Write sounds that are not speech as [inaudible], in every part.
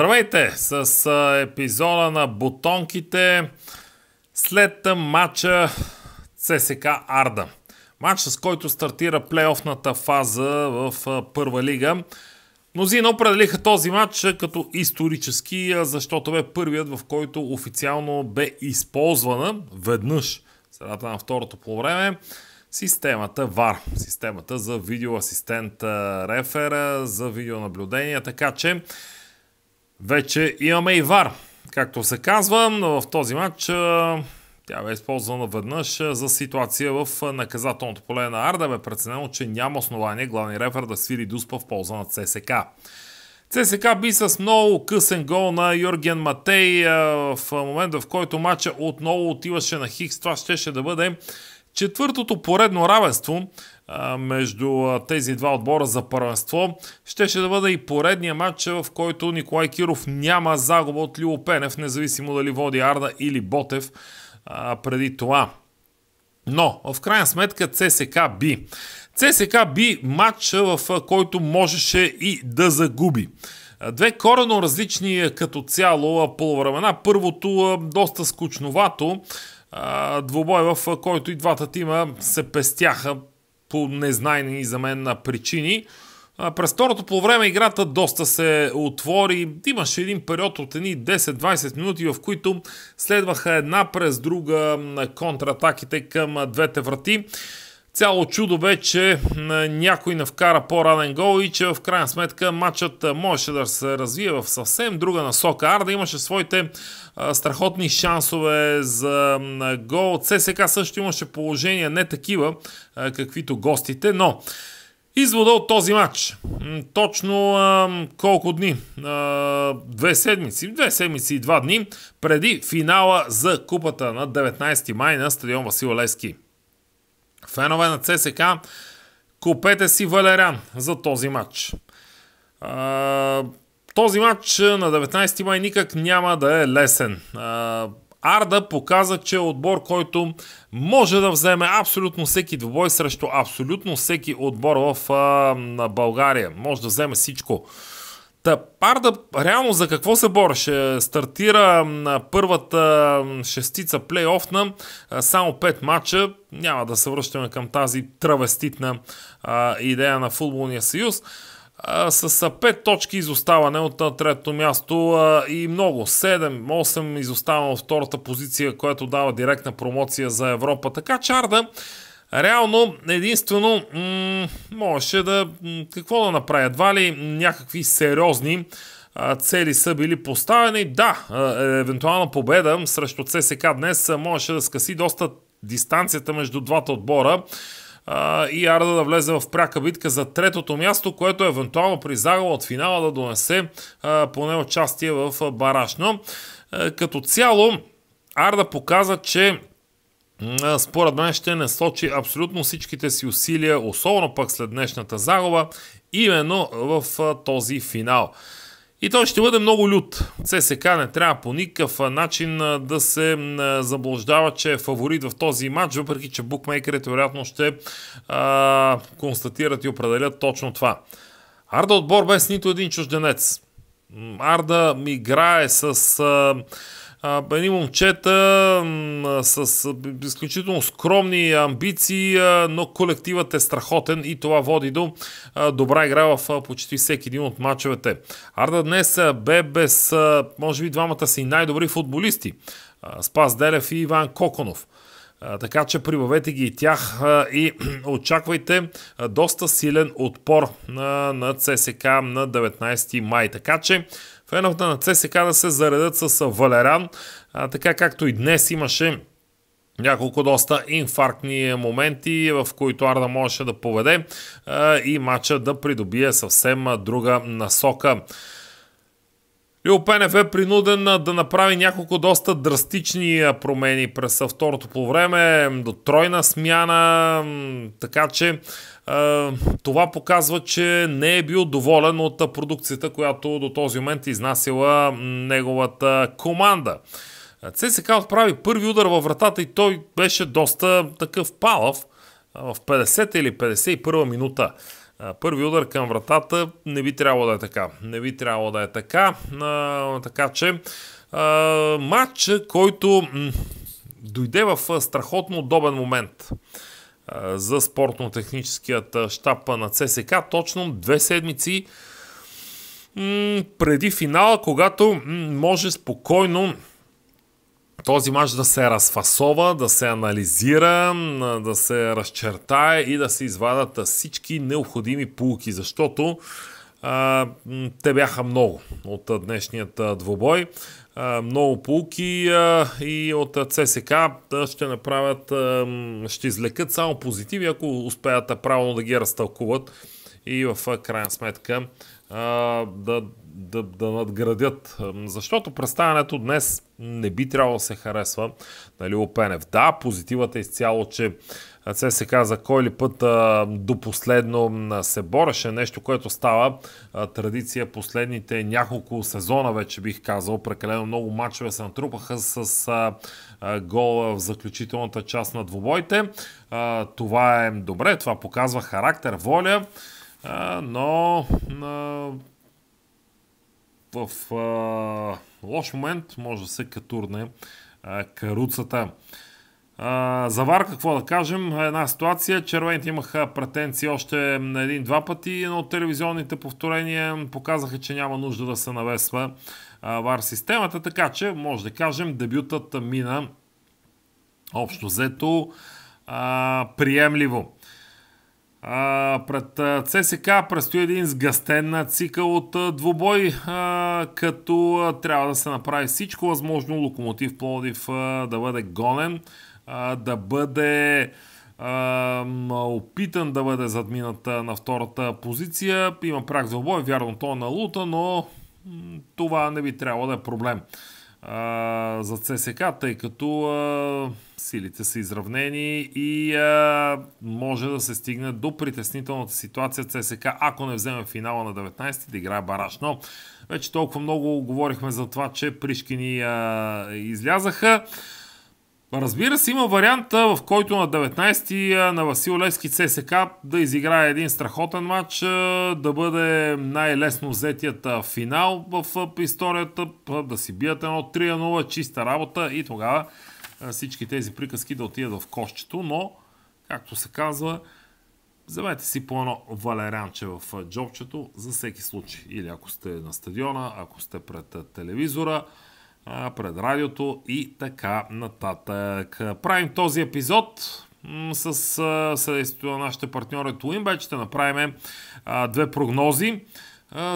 Здравейте с епизода на бутонките след матча ЦСК Арда. Матч, с който стартира плейофната фаза в първа лига. Мнозина определиха този матч като исторически, защото бе първият, в който официално бе използвана веднъж средата на второто по време системата VAR, системата за видеоасистент рефера, за видеонаблюдение, така че вече имаме и вар. Както се казва, в този матч тя бе използвана веднъж за ситуация в наказателното поле на Арда. Бе преценено, че няма основание главния рефер да свири дуспа в полза на ЦСК. ЦСК би с много късен гол на Юрген Матей в момента, в който матча отново отиваше на Хикс. Това щеше да бъде Четвъртото поредно равенство между тези два отбора за първенство щеше да бъде и поредния матч, в който Николай Киров няма загуба от Лило Пенев, независимо дали води Арда или Ботев преди това. Но, в крайна сметка, ЦСК би. ЦСК би матча, в който можеше и да загуби. Две корено различни като цяло полувремена. Първото доста скучновато, двубой, в който и двата тима се пестяха по незнайни за мен причини. през второто по време играта доста се отвори. Имаше един период от едни 10-20 минути, в които следваха една през друга контратаките към двете врати. Цяло чудо бе, че някой не вкара по-ранен гол и че в крайна сметка матчът можеше да се развие в съвсем друга насока. Арда имаше своите страхотни шансове за гол. ЦСК също имаше положения не такива, каквито гостите, но Извода от този матч. Точно колко дни? две седмици. Две седмици и два дни преди финала за купата на 19 май на стадион Васил Левски. Фенове на ЦСК, купете си Валериан за този матч. А, този матч на 19 май никак няма да е лесен. А, Арда показа, че е отбор, който може да вземе абсолютно всеки двобой срещу абсолютно всеки отбор в а, на България. Може да вземе всичко. Та, Парда, реално за какво се бореше? стартира на първата шестица плейоф на само 5 мача. Няма да се връщаме към тази травеститна а, идея на Футболния съюз. А, с 5 точки изоставане от трето място а, и много. 7-8 изоставане от втората позиция, което дава директна промоция за Европа. Така Чарда Реално, единствено, м- можеше да... какво да направя Едва ли някакви сериозни а, цели са били поставени. Да, е, евентуална победа срещу ЦСК днес можеше да скъси доста дистанцията между двата отбора а, и Арда да влезе в пряка битка за третото място, което евентуално при загуба от финала да донесе а, поне участие в Барашно. като цяло Арда показа, че според мен ще не сочи абсолютно всичките си усилия, особено пък след днешната загуба, именно в този финал. И той ще бъде много лют. ЦСК не трябва по никакъв начин да се заблуждава, че е фаворит в този матч, въпреки че букмейкерите вероятно ще а, констатират и определят точно това. Арда отбор без нито един чужденец. Арда играе с... А, а, едни момчета а, с а, изключително скромни амбиции, а, но колективът е страхотен и това води до а, добра игра в а, почти всеки един от мачовете. Арда днес а, бе без, а, може би, двамата си най-добри футболисти. А, Спас Делев и Иван Коконов. А, така че прибавете ги и тях а, и [clears throat] очаквайте а, доста силен отпор на ЦСК на 19 май. Така че феновете на ЦСК да се заредят с Валеран, а, така както и днес имаше няколко доста инфарктни моменти, в които Арда можеше да поведе а, и матча да придобие съвсем друга насока. Лил Пенев е принуден да направи няколко доста драстични промени през второто по време, до тройна смяна, така че това показва, че не е бил доволен от продукцията, която до този момент изнасила неговата команда. ЦСК отправи първи удар във вратата и той беше доста такъв палав в 50-та или 51-а минута. Първи удар към вратата не би трябвало да е така. Не би трябвало да е така. така че матч, който дойде в страхотно удобен момент за спортно-техническият щаб на ЦСК точно две седмици преди финала, когато може спокойно този матч да се разфасова, да се анализира, да се разчертае и да се извадат всички необходими пулки, защото а, те бяха много от днешният двобой много полки и от ЦСК ще направят, ще излекат само позитиви, ако успеят правилно да ги разтълкуват и в крайна сметка да, да, да надградят. Защото представянето днес не би трябвало да се харесва нали, Опенев. Да, позитивата е изцяло, че ЦСК за кой ли път а, до последно се бореше. Нещо, което става а, традиция последните няколко сезона, вече бих казал. Прекалено много матчове се натрупаха с а, а, гол в заключителната част на двобойте. А, това е добре, това показва характер, воля. А, но а, в а, лош момент може да се катурне а, каруцата. За Завар, какво да кажем? Една ситуация. Червените имаха претенции още на един-два пъти, но телевизионните повторения показаха, че няма нужда да се навесва вар системата, така че може да кажем дебютът мина общо взето приемливо. А, пред ЦСК предстои един сгъстен цикъл от двубой, а, като а, трябва да се направи всичко възможно Локомотив Плодив а, да бъде гонен, а, да бъде а, опитан да бъде задминат на втората позиция. Има прак двубой, вярно то е на Лута, но това не би трябвало да е проблем а, за ЦСК, тъй като а, силите са изравнени и а, може да се стигне до притеснителната ситуация ЦСК, ако не вземе финала на 19-ти да играе бараш. Но вече толкова много говорихме за това, че Пришкини а, излязаха. Разбира се, има варианта, в който на 19-ти на Васил Левски ЦСК да изиграе един страхотен матч, да бъде най-лесно взетият финал в историята, да си бият едно 3-0, чиста работа и тогава всички тези приказки да отидат в кошчето, но, както се казва, вземете си по едно валерянче в джобчето за всеки случай. Или ако сте на стадиона, ако сте пред телевизора, пред радиото и така нататък. Правим този епизод с съдействието на нашите партньори Уинбет. ще направим две прогнози.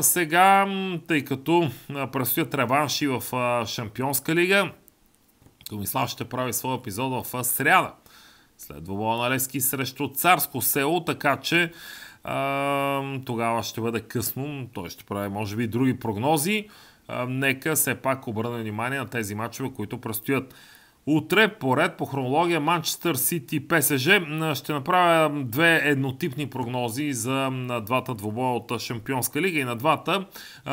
сега, тъй като предстоят реванши в Шампионска лига, Томислав ще прави своя епизод в сряда. След двобоя на Лески срещу Царско село, така че тогава ще бъде късно. Той ще прави, може би, други прогнози нека все пак обърна внимание на тези матчове, които предстоят. Утре поред по хронология Манчестър Сити ПСЖ ще направя две еднотипни прогнози за двата двобоя от Шампионска лига и на двата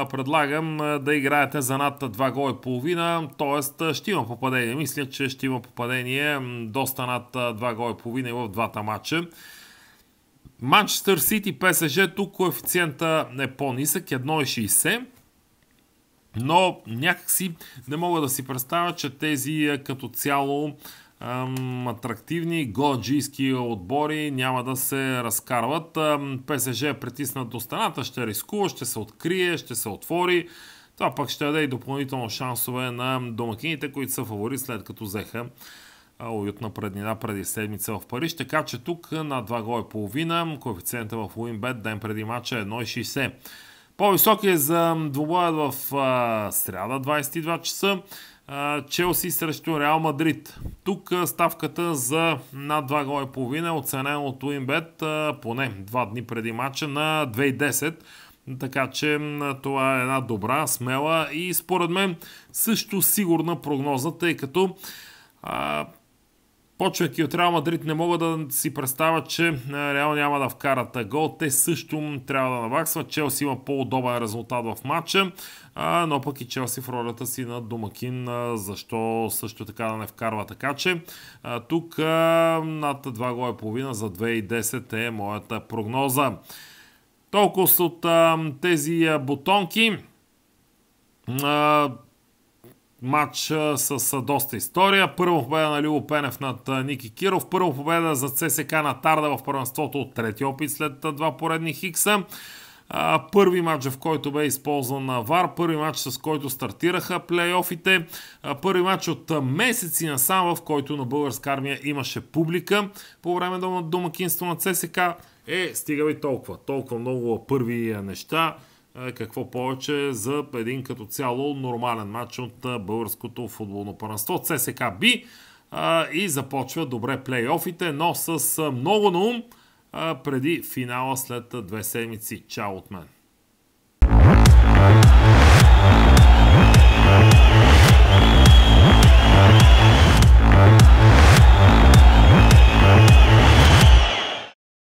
предлагам да играете за над 2 гола и половина, т.е. ще има попадение. Мисля, че ще има попадение доста над 2 гола и половина и в двата матча. Манчестър Сити ПСЖ тук коефициента е по-нисък 1,60 но някакси не мога да си представя, че тези е, като цяло ам, атрактивни годжийски отбори няма да се разкарват. ПСЖ е притиснат до стената, ще рискува, ще се открие, ще се отвори. Това пък ще даде и допълнително шансове на домакините, които са фавори след като взеха уютна преднина преди седмица в Париж. Така че тук на 2 гола и половина коефициента в Уинбет ден преди мача е 1,60. По-висок е за двобоя в а, сряда, 22 часа. Челси срещу Реал Мадрид. Тук ставката за над 2 гола и половина е оценена от Уинбет поне 2 дни преди матча на 2,10. Така че това е една добра, смела и според мен също сигурна прогноза, тъй като а, Почвайки от Реал Мадрид не мога да си представя, че Реал няма да вкарат гол. Те също трябва да наваксват. Челси има по-удобен резултат в матча, но пък и Челси в ролята си на домакин, защо също така да не вкарва. Така че тук над 2 гола и половина за 2010 е моята прогноза. Толкова от тези бутонки матч с доста история. Първо победа на Любо Пенев над Ники Киров. Първо победа за ЦСК на Тарда в първенството от трети опит след два поредни хикса. Първи матч, в който бе използван на ВАР, първи матч, с който стартираха плейофите, първи матч от месеци насам, в който на българска армия имаше публика по време на домакинство на ЦСК. Е, стига ви толкова, толкова много първи неща. Е, какво повече за един като цяло нормален матч от е, българското футболно първенство. ЦСК би е, и започва добре плейофите, но с много на ум преди финала след две седмици. Чао от мен!